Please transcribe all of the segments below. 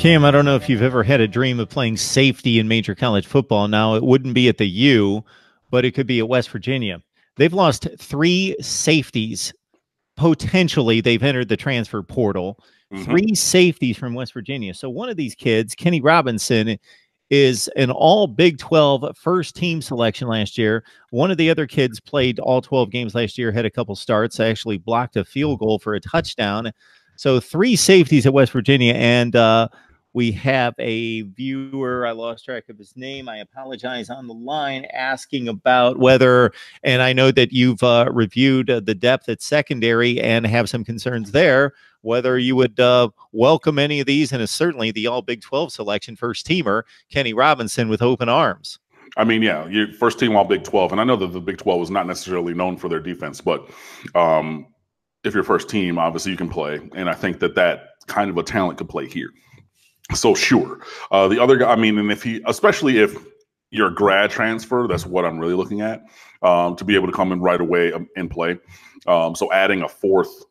Cam, I don't know if you've ever had a dream of playing safety in major college football. Now, it wouldn't be at the U, but it could be at West Virginia. They've lost three safeties. Potentially, they've entered the transfer portal. Mm-hmm. Three safeties from West Virginia. So, one of these kids, Kenny Robinson, is an all Big 12 first team selection last year. One of the other kids played all 12 games last year, had a couple starts, actually blocked a field goal for a touchdown. So, three safeties at West Virginia. And, uh, we have a viewer, I lost track of his name. I apologize on the line asking about whether, and I know that you've uh, reviewed uh, the depth at secondary and have some concerns there, whether you would uh, welcome any of these, and certainly the All Big 12 selection first teamer, Kenny Robinson, with open arms. I mean, yeah, you first team all Big 12. And I know that the Big 12 was not necessarily known for their defense, but um, if you're first team, obviously you can play. And I think that that kind of a talent could play here. So sure, uh, the other guy. I mean, and if he, especially if you're a grad transfer, that's what I'm really looking at um, to be able to come in right away um, and play. Um, so adding a fourth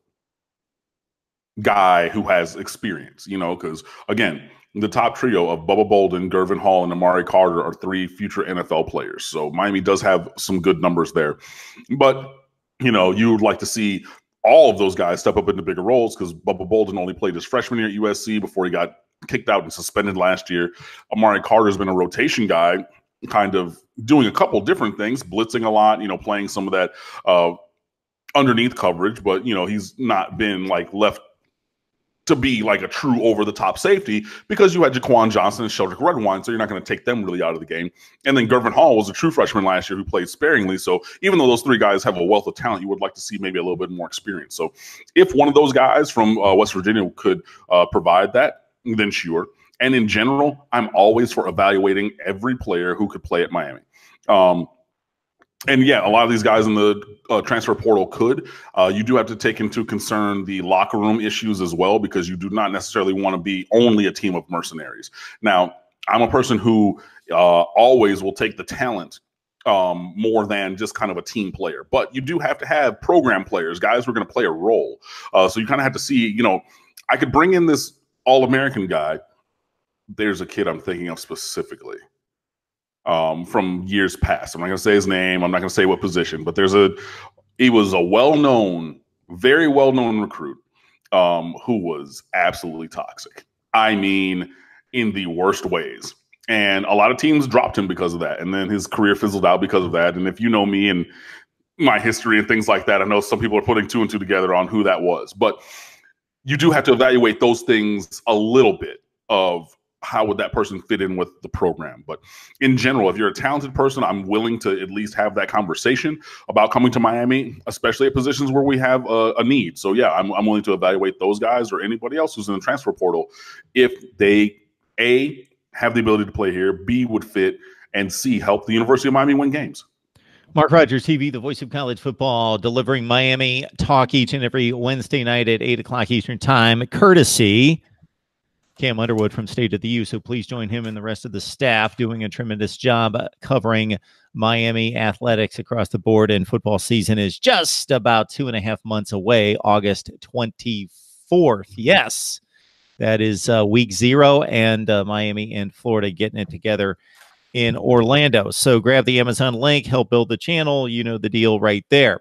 guy who has experience, you know, because again, the top trio of Bubba Bolden, Gervin Hall, and Amari Carter are three future NFL players. So Miami does have some good numbers there, but you know, you would like to see all of those guys step up into bigger roles because Bubba Bolden only played his freshman year at USC before he got kicked out and suspended last year. Amari Carter's been a rotation guy, kind of doing a couple different things, blitzing a lot, you know, playing some of that uh, underneath coverage, but, you know, he's not been like left to be like a true over the top safety because you had Jaquan Johnson and Sheldrick Redwine, so you're not going to take them really out of the game. And then Gervin Hall was a true freshman last year who played sparingly. So even though those three guys have a wealth of talent, you would like to see maybe a little bit more experience. So if one of those guys from uh, West Virginia could uh, provide that, than sure, And in general, I'm always for evaluating every player who could play at Miami. Um, and yeah, a lot of these guys in the uh, transfer portal could. Uh, you do have to take into concern the locker room issues as well, because you do not necessarily want to be only a team of mercenaries. Now, I'm a person who uh, always will take the talent um, more than just kind of a team player, but you do have to have program players, guys who are going to play a role. Uh, so you kind of have to see, you know, I could bring in this all American guy, there's a kid I'm thinking of specifically um, from years past. I'm not going to say his name. I'm not going to say what position, but there's a, he was a well known, very well known recruit um, who was absolutely toxic. I mean, in the worst ways. And a lot of teams dropped him because of that. And then his career fizzled out because of that. And if you know me and my history and things like that, I know some people are putting two and two together on who that was. But you do have to evaluate those things a little bit of how would that person fit in with the program but in general if you're a talented person i'm willing to at least have that conversation about coming to miami especially at positions where we have a, a need so yeah I'm, I'm willing to evaluate those guys or anybody else who's in the transfer portal if they a have the ability to play here b would fit and c help the university of miami win games Mark Rogers TV, the voice of college football, delivering Miami talk each and every Wednesday night at 8 o'clock Eastern Time, courtesy Cam Underwood from State of the U. So please join him and the rest of the staff doing a tremendous job covering Miami athletics across the board. And football season is just about two and a half months away, August 24th. Yes, that is uh, week zero, and uh, Miami and Florida getting it together in Orlando. So grab the Amazon link, help build the channel. You know the deal right there.